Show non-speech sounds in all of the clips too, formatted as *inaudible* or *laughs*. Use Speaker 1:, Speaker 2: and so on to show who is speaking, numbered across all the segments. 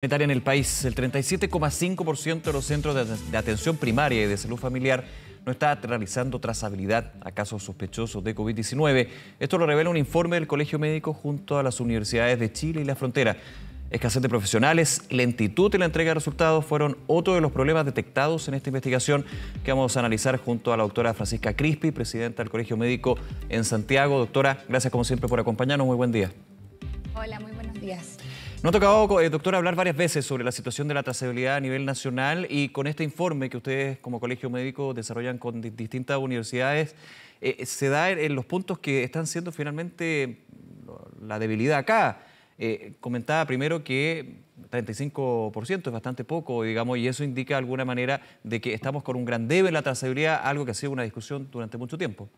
Speaker 1: en el país. El 37,5% de los centros de atención primaria y de salud familiar no está realizando trazabilidad a casos sospechosos de COVID-19. Esto lo revela un informe del Colegio Médico junto a las universidades de Chile y la frontera. Escasez de profesionales, lentitud en la entrega de resultados fueron otro de los problemas detectados en esta investigación que vamos a analizar junto a la doctora Francisca Crispi, presidenta del Colegio Médico en Santiago. Doctora, gracias como siempre por acompañarnos. Muy buen día.
Speaker 2: Hola, muy buenos días.
Speaker 1: No ha tocado, eh, doctor, hablar varias veces sobre la situación de la trazabilidad a nivel nacional y con este informe que ustedes como colegio médico desarrollan con distintas universidades, eh, se da en, los puntos que están siendo finalmente la debilidad acá. Eh, comentaba primero que 35% es bastante poco, digamos, y eso indica de alguna manera de que estamos con un gran debe en la trazabilidad, algo que ha sido una discusión durante mucho tiempo.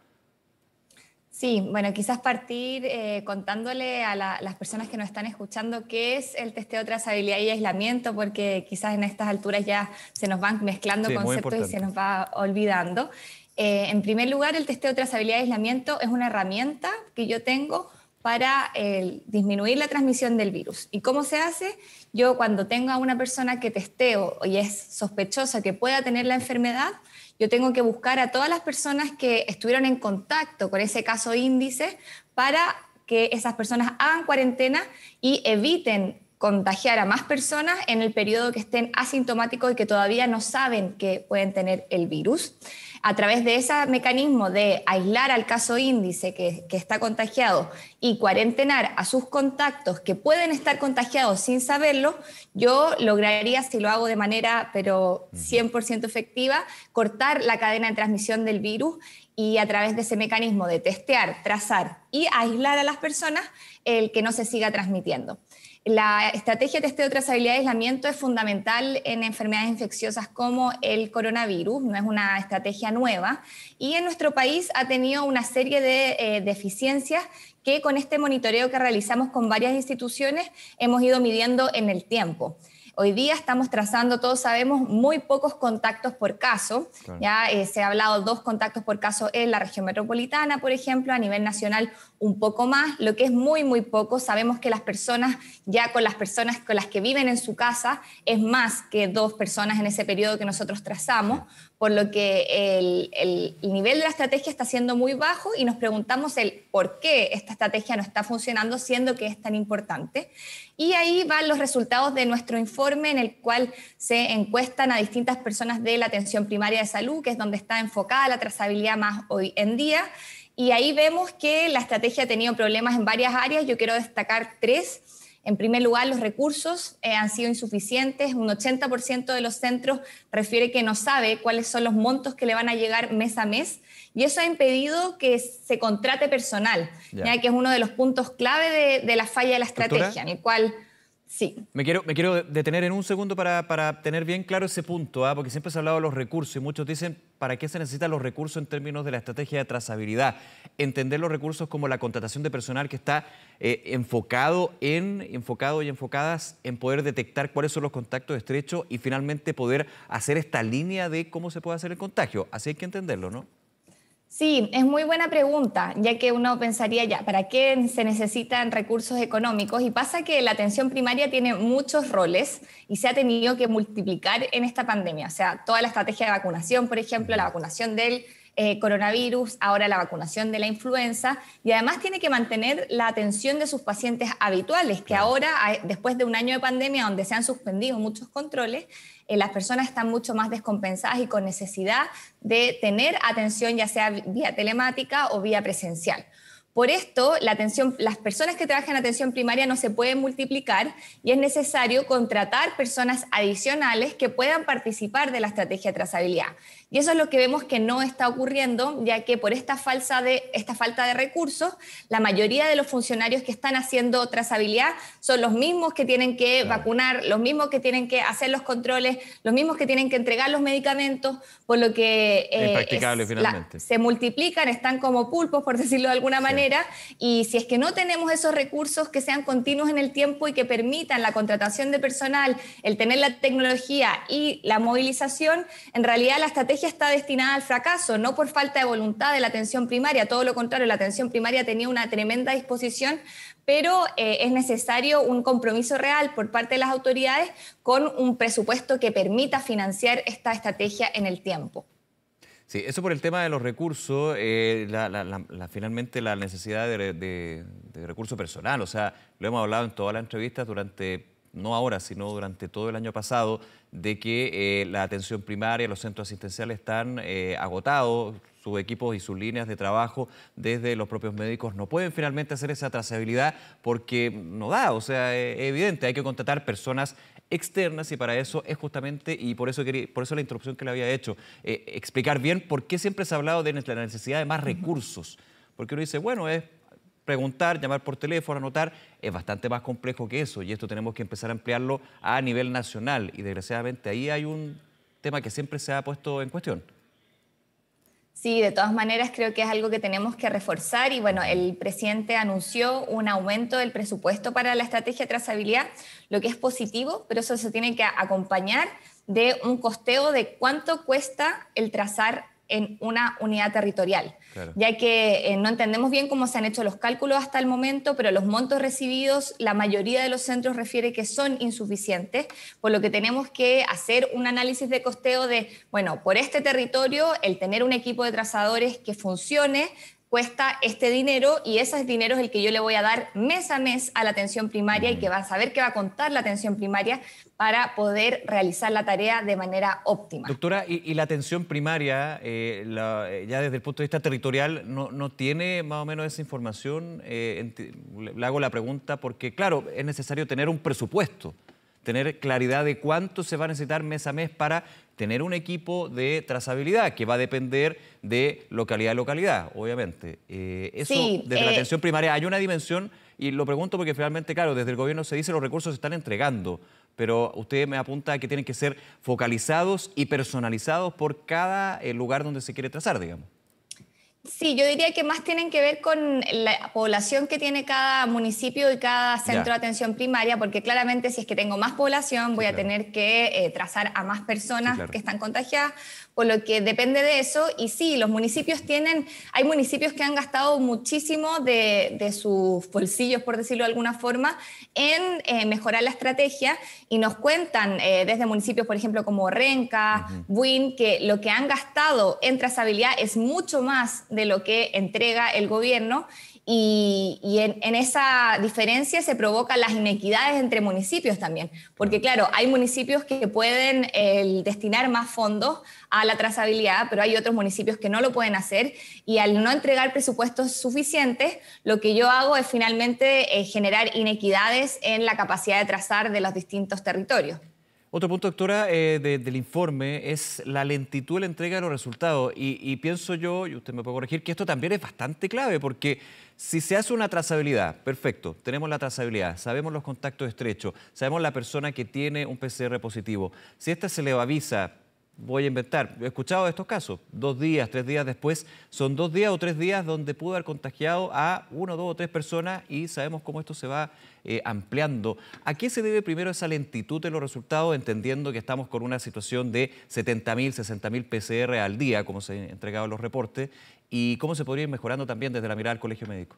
Speaker 2: Sí, bueno, quizás partir eh, contándole a las personas que nos están escuchando qué es el testeo trazabilidad y aislamiento, porque quizás en estas alturas ya se nos van mezclando conceptos y se nos va olvidando. Eh, en primer lugar, el testeo trazabilidad y aislamiento es una herramienta que yo tengo para eh, disminuir la transmisión del virus. ¿Y cómo se hace? Yo cuando tengo a una persona que testeo y es sospechosa que pueda tener la enfermedad, yo tengo que buscar a todas las personas que estuvieron en contacto con ese caso índice para que esas personas hagan cuarentena y eviten contagiar a más personas en el periodo que estén asintomáticos y que todavía no saben que pueden tener el virus. A través de ese mecanismo de aislar al caso índice que, está contagiado y cuarentenar a sus contactos que pueden estar contagiados sin saberlo, yo lograría, si lo hago de manera pero 100% efectiva, cortar la cadena de transmisión del virus y a través de ese mecanismo de testear, trazar y aislar a las personas, el que no se siga transmitiendo. La estrategia de testeo de trazabilidad y aislamiento es fundamental en enfermedades infecciosas como el coronavirus, no es una estrategia nueva, y en nuestro país ha tenido una serie de eh, deficiencias que con este monitoreo que realizamos con varias instituciones hemos ido midiendo en el tiempo. Hoy día estamos trazando, todos sabemos, muy pocos contactos por caso. Ya eh, se ha hablado dos contactos por caso en la región metropolitana, por ejemplo, a nivel nacional un poco más, lo que es muy, muy poco. Sabemos que las personas, ya con las personas con las que viven en su casa, es más que dos personas en ese periodo que nosotros trazamos por lo que el, nivel de la estrategia está siendo muy bajo y nos preguntamos el por qué esta estrategia no está funcionando siendo que es tan importante. Y ahí van los resultados de nuestro informe en el cual se encuestan a distintas personas de la atención primaria de salud, que es donde está enfocada la trazabilidad más hoy en día. Y ahí vemos que la estrategia ha tenido problemas en varias áreas. Yo quiero destacar tres. En primer lugar, los recursos eh, han sido insuficientes. Un 80% de los centros refiere que no sabe cuáles son los montos que le van a llegar mes a mes y eso ha impedido que se contrate personal, ya. que es uno de los puntos clave de, la falla de la estrategia, en el cual Sí.
Speaker 1: Me quiero, me quiero detener en un segundo para, tener bien claro ese punto, ¿ah? porque siempre se ha hablado de los recursos y muchos dicen, ¿para qué se necesitan los recursos en términos de la estrategia de trazabilidad? Entender los recursos como la contratación de personal que está eh, enfocado, en, enfocado y enfocadas en poder detectar cuáles son los contactos estrechos y finalmente poder hacer esta línea de cómo se puede hacer el contagio. Así hay que entenderlo, ¿no?
Speaker 2: Sí, es muy buena pregunta, ya que uno pensaría ya, ¿para qué se necesitan recursos económicos? Y pasa que la atención primaria tiene muchos roles y se ha tenido que multiplicar en esta pandemia. O sea, toda la estrategia de vacunación, por ejemplo, la vacunación del eh, coronavirus, ahora la vacunación de la influenza, y además tiene que mantener la atención de sus pacientes habituales, que ahora, después de un año de pandemia donde se han suspendido muchos controles, eh, las personas están mucho más descompensadas y con necesidad de tener atención ya sea vía telemática o vía presencial. Por esto, la atención, las personas que trabajan en atención primaria no se pueden multiplicar y es necesario contratar personas adicionales que puedan participar de la estrategia de trazabilidad. Y eso es lo que vemos que no está ocurriendo, ya que por esta, falsa de, esta falta de recursos, la mayoría de los funcionarios que están haciendo trazabilidad son los mismos que tienen que vacunar, los mismos que tienen que hacer los controles, los mismos que tienen que entregar los medicamentos, por lo que eh, se multiplican, están como pulpos, por decirlo de alguna manera y si es que no tenemos esos recursos que sean continuos en el tiempo y que permitan la contratación de personal, el tener la tecnología y la movilización, en realidad la estrategia está destinada al fracaso, no por falta de voluntad de la atención primaria, todo lo contrario, la atención primaria tenía una tremenda disposición, pero eh, es necesario un compromiso real por parte de las autoridades con un presupuesto que permita financiar esta estrategia en el tiempo.
Speaker 1: Sí, eso por el tema de los recursos, eh, finalmente la necesidad de, recurso personal, o sea, lo hemos hablado en todas las entrevistas durante, no ahora, sino durante todo el año pasado, de que eh, la atención primaria, los centros asistenciales están eh, agotados, sus equipos y sus líneas de trabajo desde los propios médicos no pueden finalmente hacer esa trazabilidad porque no da, o sea, es evidente, hay que contratar personas externas y para eso es justamente, y por eso, por eso la interrupción que le había hecho, eh, explicar bien por qué siempre se ha hablado de la necesidad de más recursos. Porque uno dice, bueno, es preguntar, llamar por teléfono, anotar, es bastante más complejo que eso y esto tenemos que empezar a emplearlo a nivel nacional y desgraciadamente ahí hay un tema que siempre se ha puesto en cuestión.
Speaker 2: Sí, de todas maneras creo que es algo que tenemos que reforzar y bueno, el presidente anunció un aumento del presupuesto para la estrategia de trazabilidad, lo que es positivo, pero eso se tiene que acompañar de un costeo de cuánto cuesta el trazar en una unidad territorial, ya que eh, no entendemos bien cómo se han hecho los cálculos hasta el momento, pero los montos recibidos, la mayoría de los centros refiere que son insuficientes, por lo que tenemos que hacer un análisis de costeo de, bueno, por este territorio, el tener un equipo de trazadores que funcione, cuesta este dinero y ese dinero es el que yo le voy a dar mes a mes a la atención primaria y que va a saber que va a contar la atención primaria para poder realizar la tarea de manera óptima.
Speaker 1: Doctora, y, la atención primaria, eh, eh, ya desde el punto de vista territorial, ¿no, tiene más o menos esa información? Eh, le hago la pregunta porque, claro, es necesario tener un presupuesto, tener claridad de cuánto se va a necesitar mes a mes para tener un equipo de trazabilidad que va a depender de localidad a localidad, obviamente. Eh, eso, desde la eh, atención primaria, hay una dimensión, y lo pregunto porque finalmente, claro, desde el gobierno se dice los recursos se están entregando, pero usted me apunta que tienen que ser focalizados y personalizados por cada eh, lugar donde se quiere trazar, digamos.
Speaker 2: Sí, yo diría que más tienen que ver con la población que tiene cada municipio y cada centro de atención primaria, porque claramente si es que tengo más población, voy a tener que eh, trazar a más personas que están contagiadas, por lo que depende de eso. Y sí, los municipios tienen, hay municipios que han gastado muchísimo de, sus bolsillos, por decirlo de alguna forma, en eh, mejorar la estrategia y nos cuentan eh, desde municipios, por ejemplo, como Renca, Buin, que lo que han gastado en trazabilidad es mucho más de lo que entrega el gobierno y, en, esa diferencia se provocan las inequidades entre municipios también, porque claro, hay municipios que pueden destinar más fondos a la trazabilidad, pero hay otros municipios que no lo pueden hacer y al no entregar presupuestos suficientes, lo que yo hago es finalmente eh, generar inequidades en la capacidad de trazar de los distintos territorios.
Speaker 1: Otro punto, doctora, eh, del informe es la lentitud de la entrega de los resultados. Y, pienso yo, y usted me puede corregir, que esto también es bastante clave, porque si se hace una trazabilidad, perfecto, tenemos la trazabilidad, sabemos los contactos estrechos, sabemos la persona que tiene un PCR positivo. Si esta se le avisa voy a inventar, he escuchado estos casos, dos días, tres días después, son dos días o tres días donde pudo haber contagiado a uno, dos o tres personas y sabemos cómo esto se va eh, ampliando. ¿A qué se debe primero esa lentitud en los resultados, entendiendo que estamos con una situación de 70.000, 60.000 PCR al día, como se han entregado los reportes, y cómo se podría ir mejorando también desde la mirada del Colegio Médico?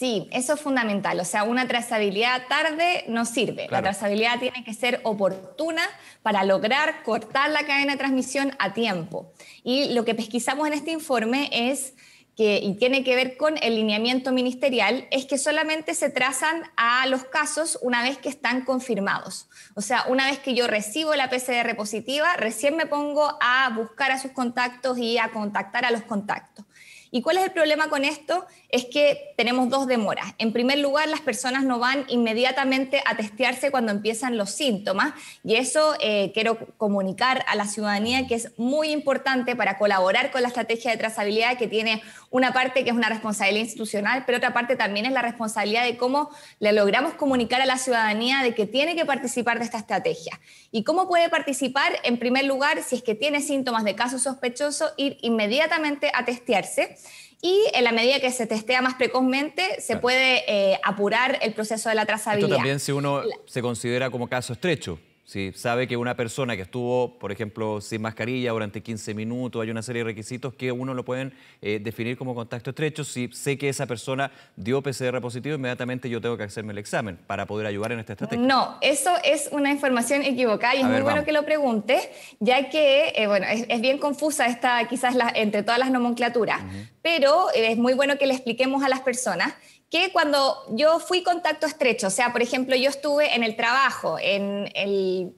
Speaker 2: Sí, eso es fundamental. O sea, una trazabilidad tarde no sirve. La trazabilidad tiene que ser oportuna para lograr cortar la cadena de transmisión a tiempo. Y lo que pesquisamos en este informe es que, y tiene que ver con el lineamiento ministerial, es que solamente se trazan a los casos una vez que están confirmados. O sea, una vez que yo recibo la PCR positiva, recién me pongo a buscar a sus contactos y a contactar a los contactos. ¿Y cuál es el problema con esto? Es que tenemos dos demoras. En primer lugar, las personas no van inmediatamente a testearse cuando empiezan los síntomas y eso eh, quiero comunicar a la ciudadanía que es muy importante para colaborar con la estrategia de trazabilidad que tiene una parte que es una responsabilidad institucional, pero otra parte también es la responsabilidad de cómo le logramos comunicar a la ciudadanía de que tiene que participar de esta estrategia. ¿Y cómo puede participar? En primer lugar, si es que tiene síntomas de caso sospechoso, ir inmediatamente a testearse y en la medida que se testea más precozmente, se puede eh, apurar el proceso de la trazabilidad. Esto también
Speaker 1: si uno se considera como caso estrecho. Si sabe que una persona que estuvo, por ejemplo, sin mascarilla durante 15 minutos, hay una serie de requisitos que uno lo pueden eh, definir como contacto estrecho. Si sé que esa persona dio PCR positivo, inmediatamente yo tengo que hacerme el examen para poder ayudar en esta estrategia.
Speaker 2: No, eso es una información equivocada y es muy bueno que lo preguntes, ya que, eh, bueno, es, bien confusa esta, quizás la, entre todas las nomenclaturas, pero eh, es muy bueno que le expliquemos a las personas que cuando yo fui contacto estrecho, o sea, por ejemplo, yo estuve en el trabajo, en el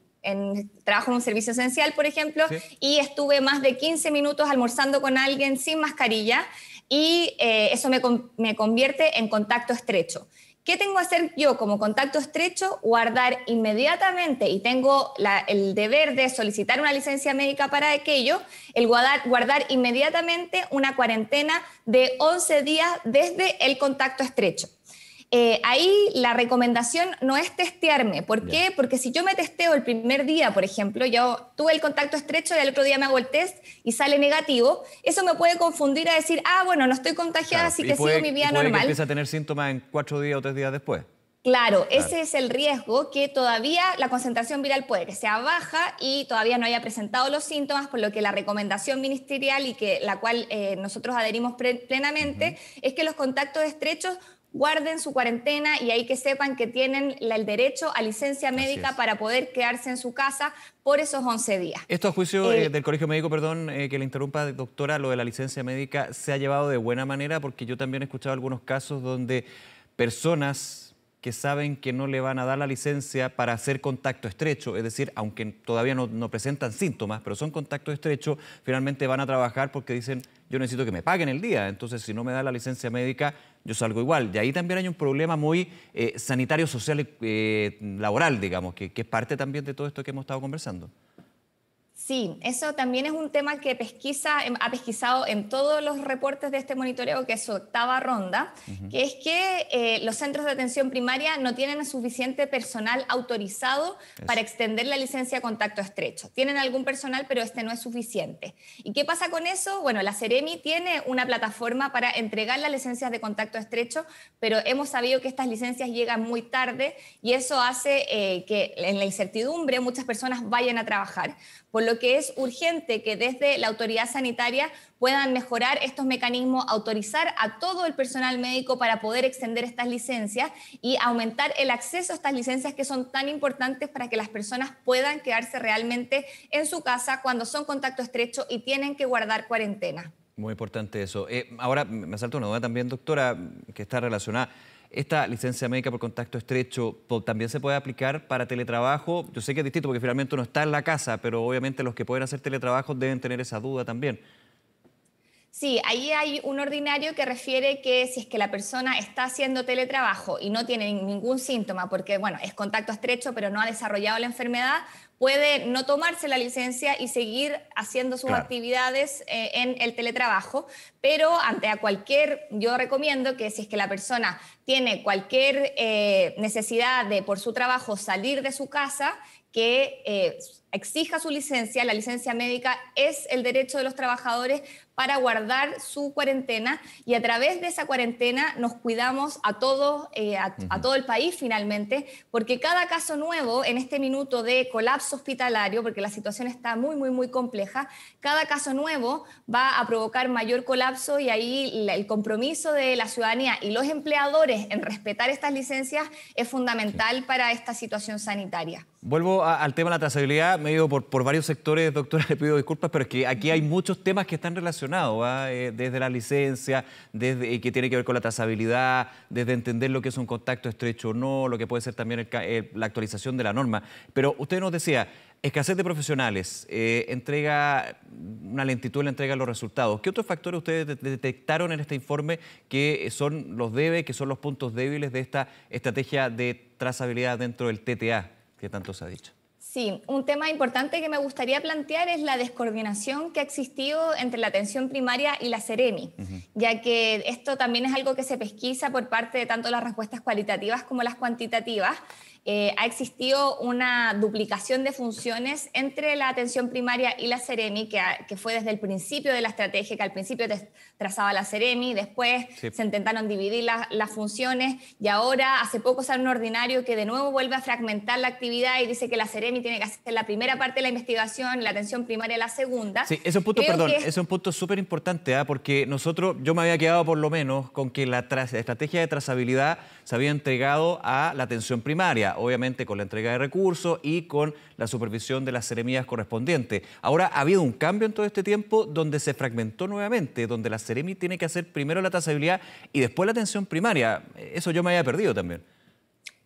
Speaker 2: trabajo en un servicio esencial, por ejemplo, y estuve más de 15 minutos almorzando con alguien sin mascarilla y eh, eso me, me, convierte en contacto estrecho. ¿Qué tengo que hacer yo como contacto estrecho? Guardar inmediatamente, y tengo el deber de solicitar una licencia médica para aquello, el guardar, guardar inmediatamente una cuarentena de 11 días desde el contacto estrecho. Eh, ahí la recomendación no es testearme. ¿Por qué? Porque si yo me testeo el primer día, por ejemplo, yo tuve el contacto estrecho y al otro día me hago el test y sale negativo, eso me puede confundir a decir, ah, bueno, no estoy contagiada, así que sigo mi vida normal. Que empieza a tener
Speaker 1: síntomas en cuatro días o tres días después.
Speaker 2: Claro, ese es el riesgo que todavía la concentración viral puede que sea baja y todavía no haya presentado los síntomas, por lo que la recomendación ministerial y que la cual eh, nosotros adherimos plenamente es que los contactos estrechos guarden su cuarentena y ahí que sepan que tienen el derecho a licencia médica para poder quedarse en su casa por esos 11 días.
Speaker 1: Esto a juicio eh, eh, del Colegio Médico, perdón eh, que le interrumpa, doctora, lo de la licencia médica se ha llevado de buena manera porque yo también he escuchado algunos casos donde personas que saben que no le van a dar la licencia para hacer contacto estrecho, es decir, aunque todavía no, presentan síntomas, pero son contacto estrecho, finalmente van a trabajar porque dicen, yo necesito que me paguen el día, entonces si no me da la licencia médica, yo salgo igual. De ahí también hay un problema muy eh, sanitario, social, eh, laboral, digamos, que es parte también de todo esto que hemos estado conversando.
Speaker 2: Sí, eso también es un tema que pesquisa, em, ha pesquisado en todos los reportes de este monitoreo, que es su octava ronda, que es que eh, los centros de atención primaria no tienen suficiente personal autorizado para extender la licencia de contacto estrecho. Tienen algún personal, pero este no es suficiente. ¿Y qué pasa con eso? Bueno, la Ceremi tiene una plataforma para entregar las licencias de contacto estrecho, pero hemos sabido que estas licencias llegan muy tarde y eso hace eh, que en la incertidumbre muchas personas vayan a trabajar por lo que es urgente que desde la autoridad sanitaria puedan mejorar estos mecanismos, autorizar a todo el personal médico para poder extender estas licencias y aumentar el acceso a estas licencias que son tan importantes para que las personas puedan quedarse realmente en su casa cuando son contacto estrecho y tienen que guardar cuarentena.
Speaker 1: Muy importante eso. Eh, ahora me salta una duda también, doctora, que está relacionada ¿Esta licencia médica por contacto estrecho también se puede aplicar para teletrabajo? Yo sé que es distinto porque finalmente uno está en la casa, pero obviamente los que pueden hacer teletrabajo deben tener esa duda también.
Speaker 2: Sí, ahí hay un ordinario que refiere que si es que la persona está haciendo teletrabajo y no tiene ningún síntoma, porque bueno, es contacto estrecho, pero no ha desarrollado la enfermedad, puede no tomarse la licencia y seguir haciendo sus actividades eh, en el teletrabajo, pero ante a cualquier, yo recomiendo que si es que la persona tiene cualquier eh, necesidad de por su trabajo salir de su casa, que eh, exija su licencia, la licencia médica es el derecho de los trabajadores para guardar su cuarentena y a través de esa cuarentena nos cuidamos a todos, eh, a, todo el país finalmente, porque cada caso nuevo en este minuto de colapso hospitalario, porque la situación está muy, muy, muy compleja, cada caso nuevo va a provocar mayor colapso y ahí el compromiso de la ciudadanía y los empleadores en respetar estas licencias es fundamental para esta situación sanitaria.
Speaker 1: Vuelvo al tema de la trazabilidad me he por, varios sectores, doctora, *laughs* le pido disculpas, pero es que aquí hay muchos temas que están relacionados, ¿ah? eh, desde la licencia, desde eh, que tiene que ver con la trazabilidad, desde entender lo que es un contacto estrecho o no, lo que puede ser también la actualización de la norma. Pero usted nos decía, escasez de profesionales, eh, entrega, una lentitud en la entrega de los resultados. ¿Qué otros factores ustedes detectaron en este informe que son los debe, que son los puntos débiles de esta estrategia de trazabilidad dentro del TTA que tanto se ha dicho?
Speaker 2: Sí, un tema importante que me gustaría plantear es la descoordinación que ha existido entre la atención primaria y la CEREMI, ya que esto también es algo que se pesquisa por parte de tanto las respuestas cualitativas como las cuantitativas eh, ha existido una duplicación de funciones entre la atención primaria y la Ceremi, que, fue desde el principio de la estrategia, que al principio trazaba la Ceremi, después se intentaron dividir las funciones y ahora hace poco sale un ordinario que de nuevo vuelve a fragmentar la actividad y dice que la Ceremi tiene que hacer la primera parte de la investigación, la atención primaria la segunda. Sí, es un punto, perdón, es
Speaker 1: un punto súper importante, ¿ah? porque nosotros, yo me había quedado por lo menos con que la estrategia de trazabilidad se había entregado a la atención primaria, obviamente con la entrega de recursos y con la supervisión de las seremías correspondientes. Ahora ha habido un cambio en todo este tiempo donde se fragmentó nuevamente, donde la seremi tiene que hacer primero la tasabilidad y después la atención primaria. Eso yo me había perdido también.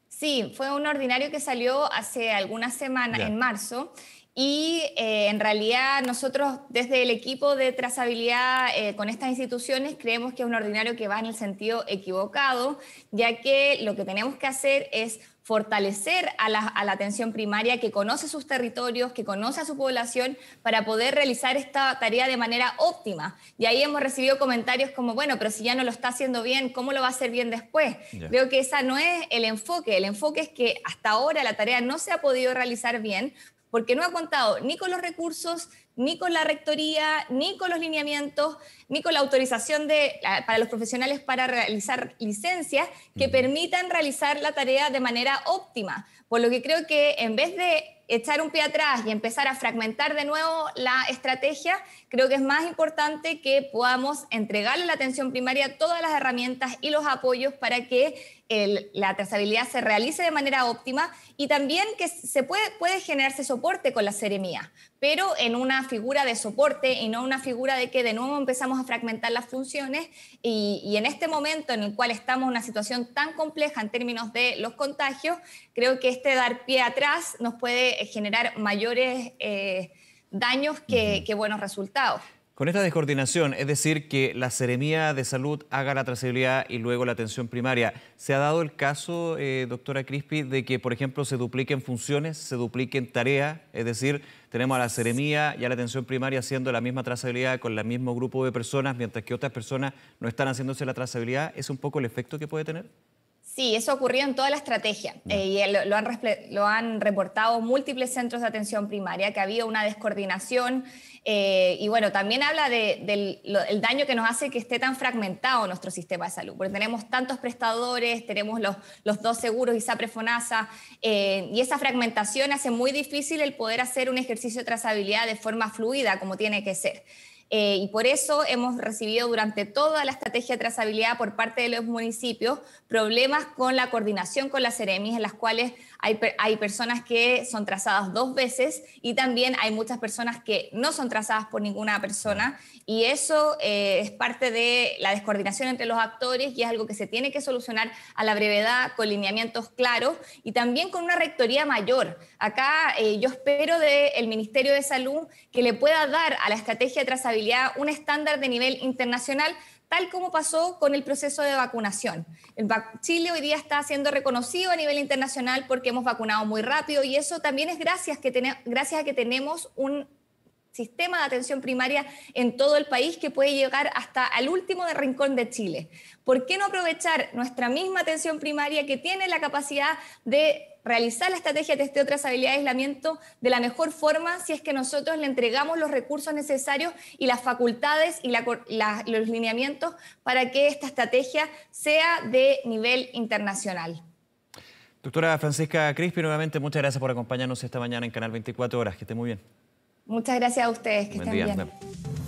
Speaker 2: Sí, fue un ordinario que salió hace algunas semanas, en marzo, y eh, en realidad nosotros desde el equipo de trazabilidad eh, con estas instituciones creemos que es un ordinario que va en el sentido equivocado, ya que lo que tenemos que hacer es fortalecer a la, atención primaria que conoce sus territorios, que conoce a su población, para poder realizar esta tarea de manera óptima. Y ahí hemos recibido comentarios como, bueno, pero si ya no lo está haciendo bien, ¿cómo lo va a hacer bien después? veo que esa no es el enfoque. El enfoque es que hasta ahora la tarea no se ha podido realizar bien porque no ha contado ni con los recursos, ni con la rectoría, ni con los lineamientos, ni con la autorización de, para los profesionales para realizar licencias que permitan realizar la tarea de manera óptima. Por lo que creo que en vez de echar un pie atrás y empezar a fragmentar de nuevo la estrategia, creo que es más importante que podamos entregarle a la atención primaria todas las herramientas y los apoyos para que la trazabilidad se realice de manera óptima y también que se puede, puede generarse soporte con la seremía, pero en una figura de soporte y no una figura de que de nuevo empezamos a fragmentar las funciones y, en este momento en el cual estamos en una situación tan compleja en términos de los contagios, creo que este dar pie atrás nos puede generar mayores eh, daños que buenos resultados.
Speaker 1: Con esta descoordinación, es decir, que la Seremía de Salud haga la trazabilidad y luego la atención primaria, ¿se ha dado el caso, eh, doctora Crispi, de que, por ejemplo, se dupliquen funciones, se dupliquen tareas? Es decir, tenemos a la Seremía y a la atención primaria haciendo la misma trazabilidad con el mismo grupo de personas, mientras que otras personas no están haciéndose la trazabilidad. ¿Es un poco el efecto que puede tener?
Speaker 2: Sí, eso ocurrió en toda la estrategia mm. eh, y lo, han reportado múltiples centros de atención primaria, que había una descoordinación eh, y bueno, también habla del daño que nos hace que esté tan fragmentado nuestro sistema de salud, porque tenemos tantos prestadores, tenemos los, dos seguros, y FONASA, eh, y esa fragmentación hace muy difícil el poder hacer un ejercicio de trazabilidad de forma fluida como tiene que ser. Eh, y por eso hemos recibido durante toda la estrategia de trazabilidad por parte de los municipios problemas con la coordinación con las Ceremis, en las cuales hay, personas que son trazadas dos veces y también hay muchas personas que no son trazadas por ninguna persona. Y eso eh, es parte de la descoordinación entre los actores y es algo que se tiene que solucionar a la brevedad, con lineamientos claros y también con una rectoría mayor. Acá eh, yo espero del Ministerio de Salud que le pueda dar a la estrategia de trazabilidad un estándar de nivel internacional tal como pasó con el proceso de vacunación. El Chile hoy día está siendo reconocido a nivel internacional porque hemos vacunado muy rápido y eso también es gracias, que gracias a que tenemos un sistema de atención primaria en todo el país que puede llegar hasta el último de rincón de Chile. ¿Por qué no aprovechar nuestra misma atención primaria que tiene la capacidad de realizar la estrategia de testeo, trazabilidad y aislamiento de la mejor forma si es que nosotros le entregamos los recursos necesarios y las facultades y los lineamientos para que esta estrategia sea de nivel internacional.
Speaker 1: Doctora Francisca Crispi, nuevamente muchas gracias por acompañarnos esta mañana en Canal 24 Horas. Que esté muy bien.
Speaker 2: Muchas gracias a ustedes, que están estén
Speaker 1: bien.